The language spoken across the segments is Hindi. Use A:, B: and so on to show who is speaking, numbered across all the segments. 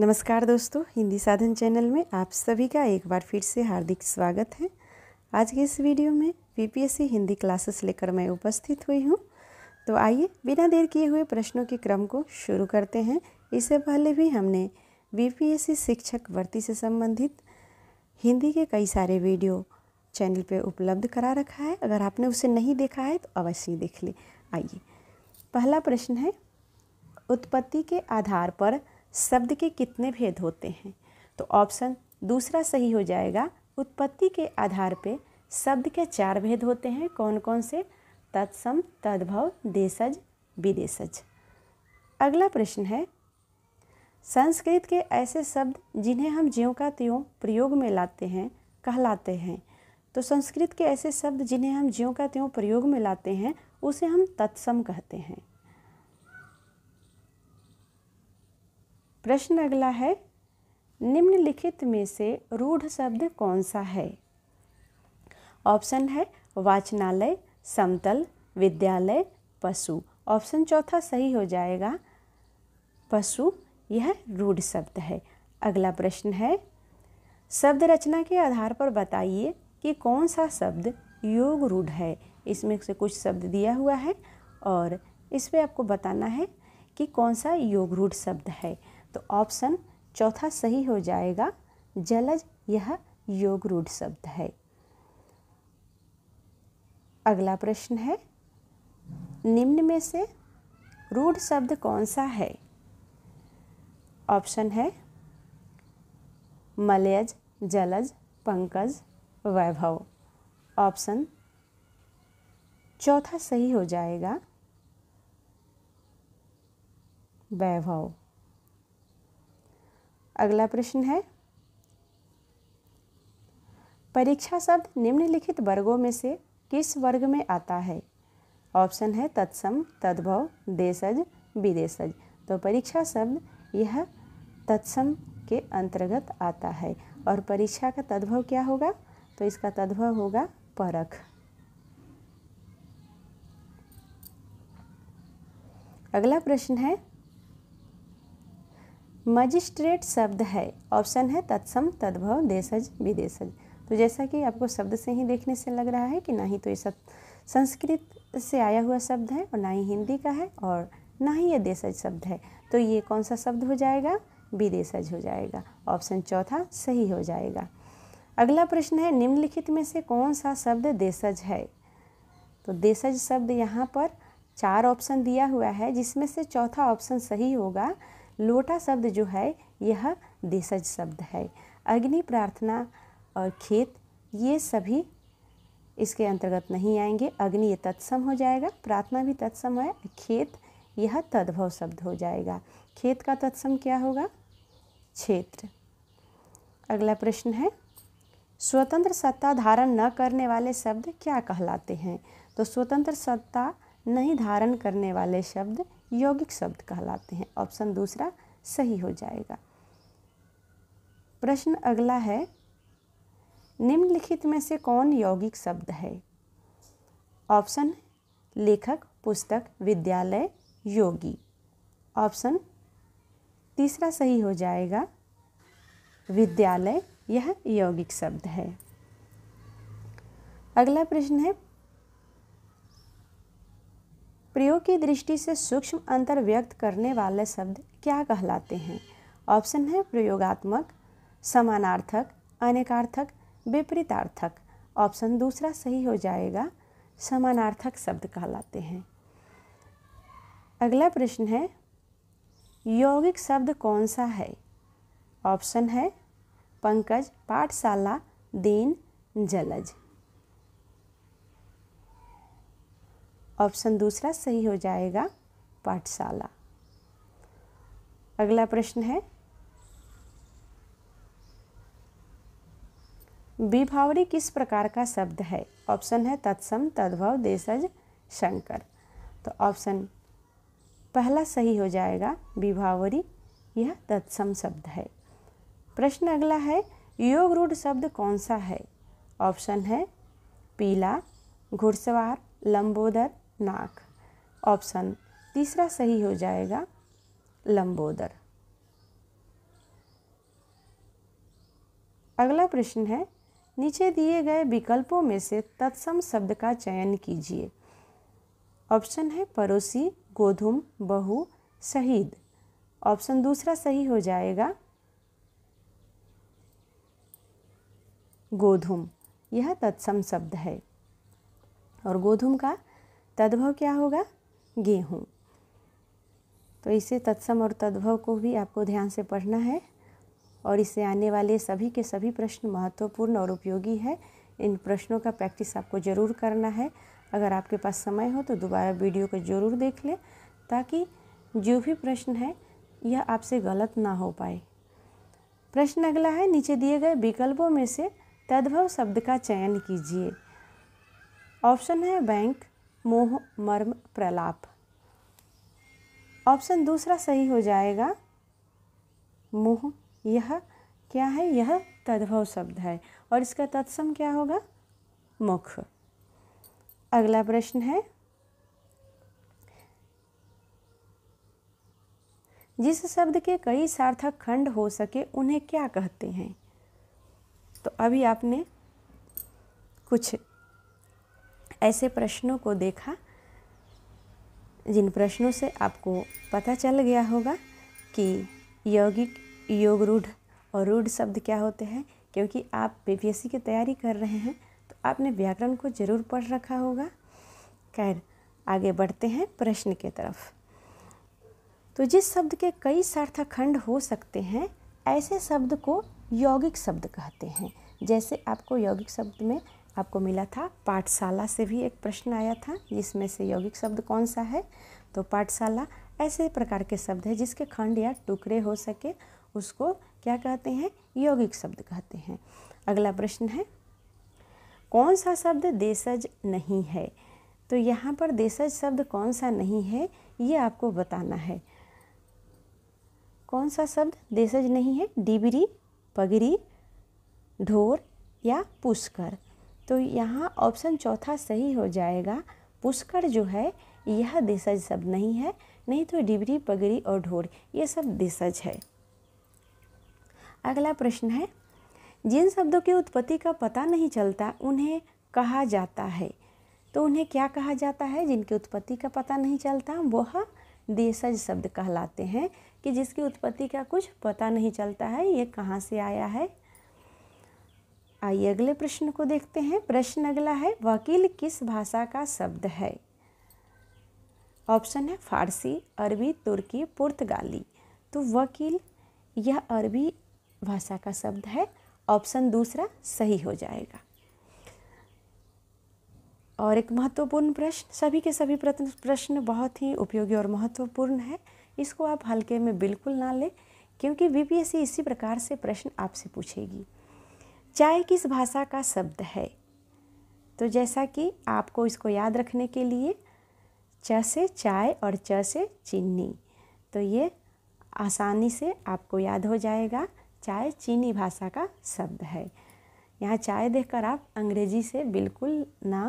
A: नमस्कार दोस्तों हिंदी साधन चैनल में आप सभी का एक बार फिर से हार्दिक स्वागत है आज के इस वीडियो में पीपीएससी हिंदी क्लासेस लेकर मैं उपस्थित हुई हूँ तो आइए बिना देर किए हुए प्रश्नों के क्रम को शुरू करते हैं इससे पहले भी हमने बी शिक्षक भर्ती से संबंधित हिंदी के कई सारे वीडियो चैनल पे उपलब्ध करा रखा है अगर आपने उसे नहीं देखा है तो अवश्य देख ले आइए पहला प्रश्न है उत्पत्ति के आधार पर शब्द के कितने भेद होते हैं तो ऑप्शन दूसरा सही हो जाएगा उत्पत्ति के आधार पे शब्द के चार भेद होते हैं कौन कौन से तत्सम तद्भव देशज विदेशज अगला प्रश्न है संस्कृत के ऐसे शब्द जिन्हें हम ज्यों का त्यों प्रयोग में लाते हैं कहलाते हैं तो संस्कृत के ऐसे शब्द जिन्हें हम ज्यों का त्यों प्रयोग में लाते हैं उसे हम तत्सम कहते हैं प्रश्न अगला है निम्नलिखित में से रूढ़ शब्द कौन सा है ऑप्शन है वाचनालय समतल विद्यालय पशु ऑप्शन चौथा सही हो जाएगा पशु यह रूढ़ शब्द है अगला प्रश्न है शब्द रचना के आधार पर बताइए कि कौन सा शब्द योग रूढ़ है इसमें से कुछ शब्द दिया हुआ है और इस पर आपको बताना है कि कौन सा योग रूढ़ शब्द है तो ऑप्शन चौथा सही हो जाएगा जलज यह योग रूढ़ शब्द है अगला प्रश्न है निम्न में से रूढ़ शब्द कौन सा है ऑप्शन है मलयज जलज पंकज वैभव ऑप्शन चौथा सही हो जाएगा वैभव अगला प्रश्न है परीक्षा शब्द निम्नलिखित वर्गों में से किस वर्ग में आता है ऑप्शन है तत्सम तद्भव देशज विदेशज तो परीक्षा शब्द यह तत्सम के अंतर्गत आता है और परीक्षा का तद्भव क्या होगा तो इसका तद्भव होगा परख अगला प्रश्न है मजिस्ट्रेट शब्द है ऑप्शन है तत्सम तद्भव देशज विदेशज तो जैसा कि आपको शब्द से ही देखने से लग रहा है कि ना ही तो ये सब संस्कृत से आया हुआ शब्द है और ना ही हिंदी का है और ना ही ये देशज शब्द है तो ये कौन सा शब्द हो जाएगा विदेशज हो जाएगा ऑप्शन चौथा सही हो जाएगा अगला प्रश्न है निम्नलिखित में से कौन सा शब्द देशज है तो देशज शब्द यहाँ पर चार ऑप्शन दिया हुआ है जिसमें से चौथा ऑप्शन सही होगा लोटा शब्द जो है यह देशज शब्द है अग्नि प्रार्थना और खेत ये सभी इसके अंतर्गत नहीं आएंगे अग्नि ये तत्सम हो जाएगा प्रार्थना भी तत्सम है खेत यह तद्भव शब्द हो जाएगा खेत का तत्सम क्या होगा क्षेत्र अगला प्रश्न है स्वतंत्र सत्ता धारण न करने वाले शब्द क्या कहलाते हैं तो स्वतंत्र सत्ता नहीं धारण करने वाले शब्द यौगिक शब्द कहलाते हैं ऑप्शन दूसरा सही हो जाएगा प्रश्न अगला है निम्नलिखित में से कौन यौगिक शब्द है ऑप्शन लेखक पुस्तक विद्यालय योगी ऑप्शन तीसरा सही हो जाएगा विद्यालय यह यौगिक शब्द है अगला प्रश्न है प्रयोग की दृष्टि से सूक्ष्म अंतर व्यक्त करने वाले शब्द क्या कहलाते हैं ऑप्शन है प्रयोगात्मक समानार्थक अनेकार्थक विपरीतार्थक ऑप्शन दूसरा सही हो जाएगा समानार्थक शब्द कहलाते हैं अगला प्रश्न है यौगिक शब्द कौन सा है ऑप्शन है पंकज पाठशाला दीन जलज ऑप्शन दूसरा सही हो जाएगा पाठशाला अगला प्रश्न है विभावरी किस प्रकार का शब्द है ऑप्शन है तत्सम तद्भव देशज शंकर तो ऑप्शन पहला सही हो जाएगा विभावरी यह तत्सम शब्द है प्रश्न अगला है योग रूढ़ शब्द कौन सा है ऑप्शन है पीला घुड़सवार लंबोदर नाक ऑप्शन तीसरा सही हो जाएगा लंबोदर अगला प्रश्न है नीचे दिए गए विकल्पों में से तत्सम शब्द का चयन कीजिए ऑप्शन है पड़ोसी गोधुम बहु शहीद ऑप्शन दूसरा सही हो जाएगा गोधुम यह तत्सम शब्द है और गोधुम का तद्भव क्या होगा गेहूँ तो इसे तत्सम और तद्भव को भी आपको ध्यान से पढ़ना है और इससे आने वाले सभी के सभी प्रश्न महत्वपूर्ण और उपयोगी है इन प्रश्नों का प्रैक्टिस आपको ज़रूर करना है अगर आपके पास समय हो तो दोबारा वीडियो को ज़रूर देख लें ताकि जो भी प्रश्न है यह आपसे गलत ना हो पाए प्रश्न अगला है नीचे दिए गए विकल्पों में से तद्भव शब्द का चयन कीजिए ऑप्शन है बैंक मोह मर्म प्रलाप ऑप्शन दूसरा सही हो जाएगा मोह यह क्या है यह तद्भव शब्द है और इसका तत्सम क्या होगा मुख अगला प्रश्न है जिस शब्द के कई सार्थक खंड हो सके उन्हें क्या कहते हैं तो अभी आपने कुछ ऐसे प्रश्नों को देखा जिन प्रश्नों से आपको पता चल गया होगा कि यौगिक योग रूढ़ और रूढ़ शब्द क्या होते हैं क्योंकि आप बीपीएससी की तैयारी कर रहे हैं तो आपने व्याकरण को जरूर पढ़ रखा होगा खैर आगे बढ़ते हैं प्रश्न के तरफ तो जिस शब्द के कई सार्थक खंड हो सकते हैं ऐसे शब्द को यौगिक शब्द कहते हैं जैसे आपको यौगिक शब्द में आपको मिला था पाठशाला से भी एक प्रश्न आया था जिसमें से यौगिक शब्द कौन सा है तो पाठशाला ऐसे प्रकार के शब्द है जिसके खंड या टुकड़े हो सके उसको क्या कहते हैं यौगिक शब्द कहते हैं अगला प्रश्न है कौन सा शब्द देशज नहीं है तो यहाँ पर देशज शब्द कौन सा नहीं है ये आपको बताना है कौन सा शब्द देशज नहीं है डिबरी पगरी ढोर या पुष्कर तो यहाँ ऑप्शन चौथा सही हो जाएगा पुष्कर जो है यह देशज शब्द नहीं है नहीं तो डिबरी पगड़ी और ढोर ये सब देशज है अगला प्रश्न है जिन शब्दों की उत्पत्ति का पता नहीं चलता उन्हें कहा जाता है तो उन्हें क्या कहा जाता है जिनकी उत्पत्ति का पता नहीं चलता वह देशज शब्द कहलाते हैं कि जिसकी उत्पत्ति का कुछ पता नहीं चलता है ये कहाँ से आया है आइए अगले प्रश्न को देखते हैं प्रश्न अगला है वकील किस भाषा का शब्द है ऑप्शन है फारसी अरबी तुर्की पुर्तगाली तो वकील यह अरबी भाषा का शब्द है ऑप्शन दूसरा सही हो जाएगा और एक महत्वपूर्ण प्रश्न सभी के सभी प्रश्न बहुत ही उपयोगी और महत्वपूर्ण है इसको आप हल्के में बिल्कुल ना लें क्योंकि बीपीएससी इसी प्रकार से प्रश्न आपसे पूछेगी चाय किस भाषा का शब्द है तो जैसा कि आपको इसको याद रखने के लिए च से चाय और च से चीनी तो ये आसानी से आपको याद हो जाएगा चाय चीनी भाषा का शब्द है यहाँ चाय देखकर आप अंग्रेजी से बिल्कुल ना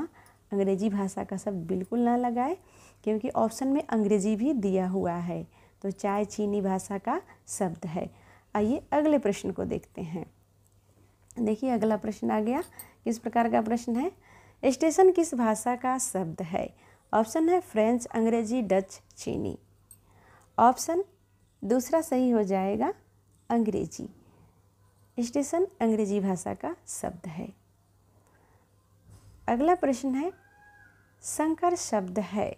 A: अंग्रेजी भाषा का शब्द बिल्कुल ना लगाए क्योंकि ऑप्शन में अंग्रेजी भी दिया हुआ है तो चाय चीनी भाषा का शब्द है आइए अगले प्रश्न को देखते हैं देखिए अगला प्रश्न आ गया किस प्रकार का प्रश्न है स्टेशन किस भाषा का शब्द है ऑप्शन है फ्रेंच अंग्रेजी डच चीनी ऑप्शन दूसरा सही हो जाएगा अंग्रेजी स्टेशन अंग्रेजी भाषा का शब्द है अगला प्रश्न है संकर शब्द है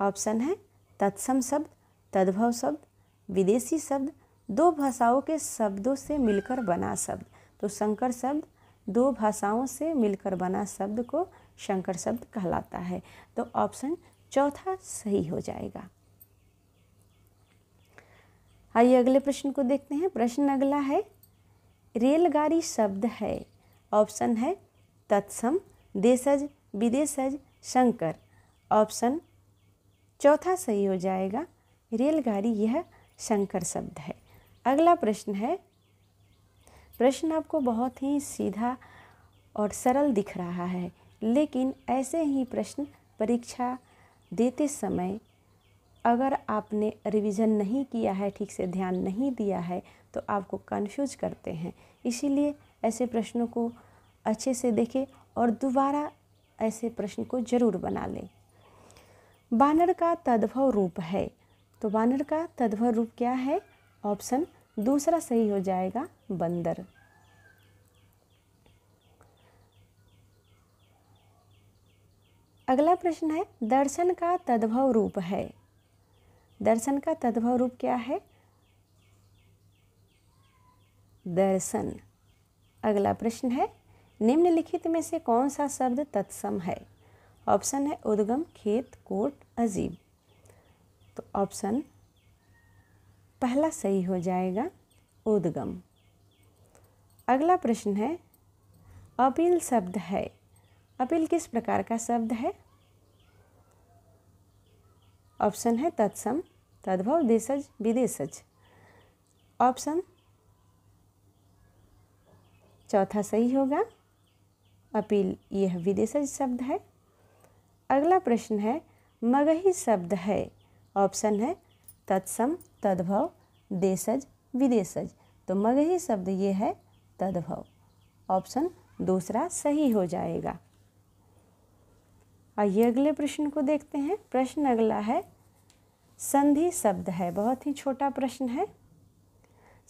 A: ऑप्शन है तत्सम शब्द तद्भव शब्द विदेशी शब्द दो भाषाओं के शब्दों से मिलकर बना शब्द तो शंकर शब्द दो भाषाओं से मिलकर बना शब्द को शंकर शब्द कहलाता है तो ऑप्शन चौथा सही हो जाएगा आइए अगले प्रश्न को देखते हैं प्रश्न अगला है रेलगाड़ी शब्द है ऑप्शन है तत्सम देशज विदेशज शंकर ऑप्शन चौथा सही हो जाएगा रेलगाड़ी यह शंकर शब्द है अगला प्रश्न है प्रश्न आपको बहुत ही सीधा और सरल दिख रहा है लेकिन ऐसे ही प्रश्न परीक्षा देते समय अगर आपने रिवीजन नहीं किया है ठीक से ध्यान नहीं दिया है तो आपको कन्फ्यूज करते हैं इसीलिए ऐसे प्रश्नों को अच्छे से देखें और दोबारा ऐसे प्रश्न को जरूर बना लें बानर का तद्भव रूप है तो बानर का तद्भव रूप क्या है ऑप्शन दूसरा सही हो जाएगा बंदर अगला प्रश्न है दर्शन का तद्भव रूप है दर्शन का तद्भव रूप क्या है दर्शन अगला प्रश्न है निम्नलिखित में से कौन सा शब्द तत्सम है ऑप्शन है उद्गम खेत कोट अजीब तो ऑप्शन पहला सही हो जाएगा उद्गम अगला प्रश्न है अपील शब्द है अपील किस प्रकार का शब्द है ऑप्शन है तत्सम तद्भव देशज विदेशज ऑप्शन चौथा सही होगा अपील यह विदेशज शब्द है अगला प्रश्न है मगही शब्द है ऑप्शन है तत्सम तद्भव देशज विदेशज तो मगही शब्द ये है तद्भव ऑप्शन दूसरा सही हो जाएगा आइए अगले प्रश्न को देखते हैं प्रश्न अगला है संधि शब्द है बहुत ही छोटा प्रश्न है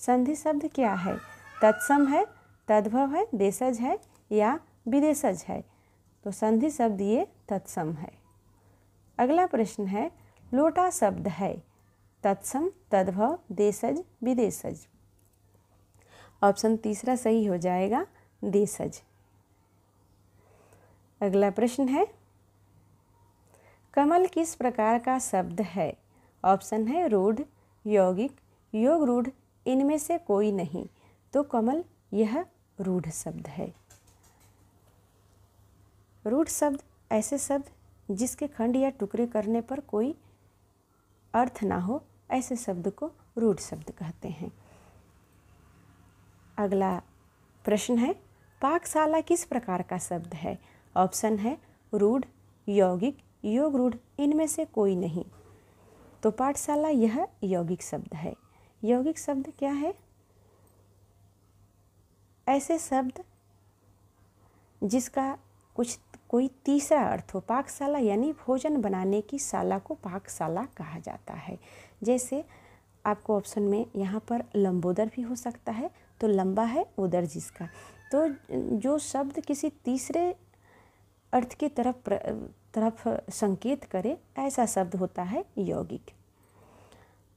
A: संधि शब्द क्या है तत्सम है तद्भव है देशज है या विदेशज है तो संधि शब्द ये तत्सम है अगला प्रश्न है लोटा शब्द है तत्सम तद्भव देशज विदेशज ऑप्शन तीसरा सही हो जाएगा देशज अगला प्रश्न है कमल किस प्रकार का शब्द है ऑप्शन है रूढ़ यौगिक योग रूढ़ इनमें से कोई नहीं तो कमल यह रूढ़ शब्द है रूढ़ शब्द ऐसे शब्द जिसके खंड या टुकड़े करने पर कोई अर्थ ना हो ऐसे शब्द को रूढ़ शब्द कहते हैं अगला प्रश्न है पाकशाला किस प्रकार का शब्द है ऑप्शन है रूढ़ यौगिक योग रूढ़ इनमें से कोई नहीं तो पाठशाला यह यौगिक शब्द है यौगिक शब्द क्या है ऐसे शब्द जिसका कुछ कोई तीसरा अर्थ हो पाकशाला यानी भोजन बनाने की शाला को पाकशाला कहा जाता है जैसे आपको ऑप्शन में यहाँ पर लंबोदर भी हो सकता है तो लंबा है उदर जिसका तो जो शब्द किसी तीसरे अर्थ की तरफ तरफ संकेत करे ऐसा शब्द होता है यौगिक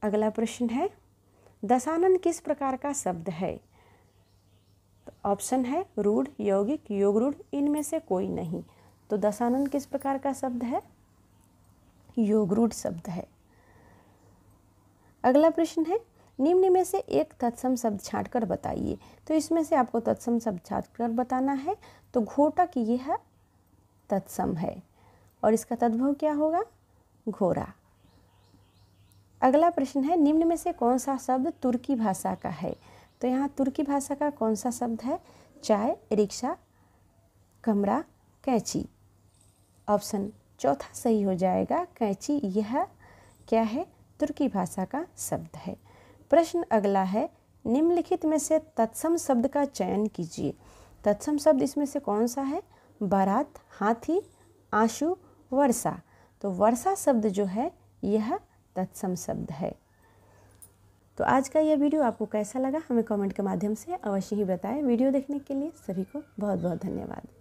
A: अगला प्रश्न है दशानन किस प्रकार का शब्द है ऑप्शन तो है रूढ़ यौगिक योग रूढ़ इनमें से कोई नहीं तो दशानन किस प्रकार का शब्द है योग रूढ़ शब्द है अगला प्रश्न है निम्न में से एक तत्सम शब्द छाँट बताइए तो इसमें से आपको तत्सम शब्द छाँट कर बताना है तो घोटक यह तत्सम है और इसका तद्भव क्या होगा घोरा अगला प्रश्न है निम्न में से कौन सा शब्द तुर्की भाषा का है तो यहाँ तुर्की भाषा का कौन सा शब्द है चाय रिक्शा कमरा कैंची ऑप्शन चौथा सही हो जाएगा कैंची यह क्या है तुर्की भाषा का शब्द है प्रश्न अगला है निम्नलिखित में से तत्सम शब्द का चयन कीजिए तत्सम शब्द इसमें से कौन सा है बारात हाथी आंसू वर्षा तो वर्षा शब्द जो है यह तत्सम शब्द है तो आज का यह वीडियो आपको कैसा लगा हमें कमेंट के माध्यम से अवश्य ही बताएं वीडियो देखने के लिए सभी को बहुत बहुत धन्यवाद